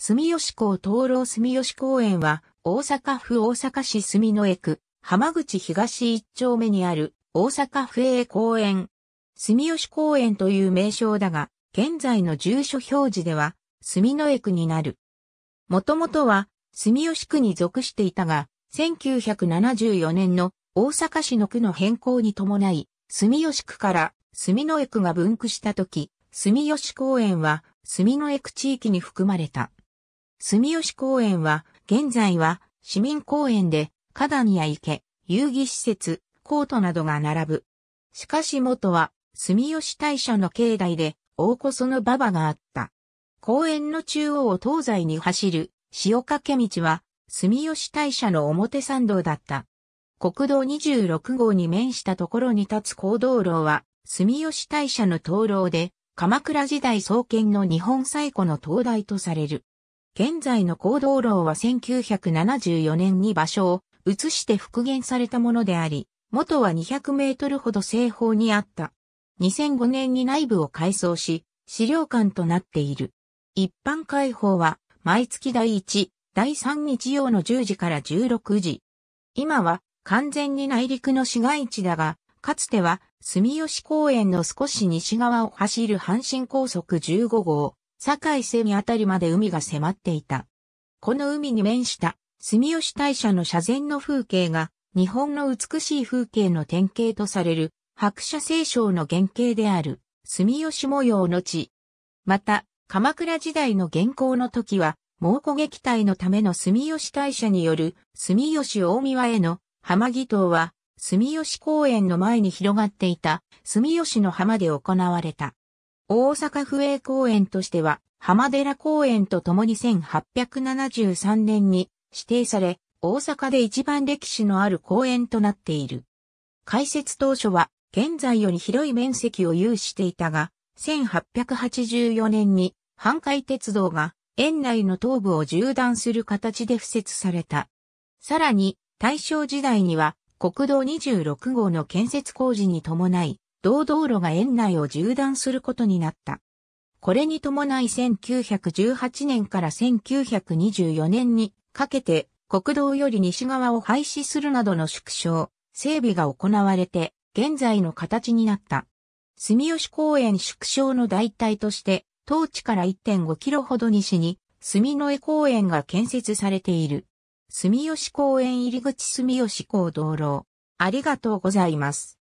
住吉港灯籠住吉公園は、大阪府大阪市住野江区、浜口東一丁目にある、大阪府営公園。住吉公園という名称だが、現在の住所表示では、住野江区になる。もともとは、住吉区に属していたが、1974年の大阪市の区の変更に伴い、住吉区から住野江区が分区したとき、住吉公園は住野江区地域に含まれた。住吉公園は、現在は市民公園で、花壇や池、遊戯施設、コートなどが並ぶ。しかし元は、住吉大社の境内で、大こその馬場があった。公園の中央を東西に走る、潮掛道は、住吉大社の表参道だった。国道26号に面したところに立つ高道路は、住吉大社の灯籠で、鎌倉時代創建の日本最古の灯台とされる。現在の行動路は1974年に場所を移して復元されたものであり、元は200メートルほど西方にあった。2005年に内部を改装し、資料館となっている。一般開放は毎月第1、第3日曜の10時から16時。今は完全に内陸の市街地だが、かつては住吉公園の少し西側を走る阪神高速15号、堺瀬にあたりまで海が迫っていた。この海に面した住吉大社の社前の風景が日本の美しい風景の典型とされる白車聖章の原型である住吉模様の地。また、鎌倉時代の原稿の時は、猛虎撃退のための住吉大社による住吉大宮への浜木島は住吉公園の前に広がっていた住吉の浜で行われた。大阪府営公園としては、浜寺公園とともに1873年に指定され、大阪で一番歴史のある公園となっている。開設当初は、現在より広い面積を有していたが、1884年に、阪海鉄道が、園内の東部を縦断する形で付設された。さらに、大正時代には、国道26号の建設工事に伴い、同道路が園内を縦断することになった。これに伴い1918年から1924年にかけて国道より西側を廃止するなどの縮小、整備が行われて現在の形になった。住吉公園縮小の代替として当地から1.5キロほど西に住之江公園が建設されている。住吉公園入り口住吉公道路。ありがとうございます。